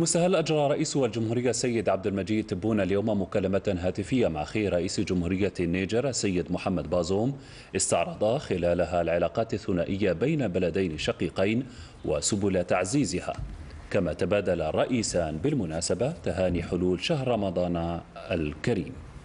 مستهل أجرى رئيس الجمهورية السيد عبد المجيد تبون اليوم مكالمة هاتفية مع أخي رئيس جمهورية النيجر السيد محمد بازوم استعرضا خلالها العلاقات الثنائية بين بلدين شقيقين وسبل تعزيزها كما تبادل الرئيسان بالمناسبة تهاني حلول شهر رمضان الكريم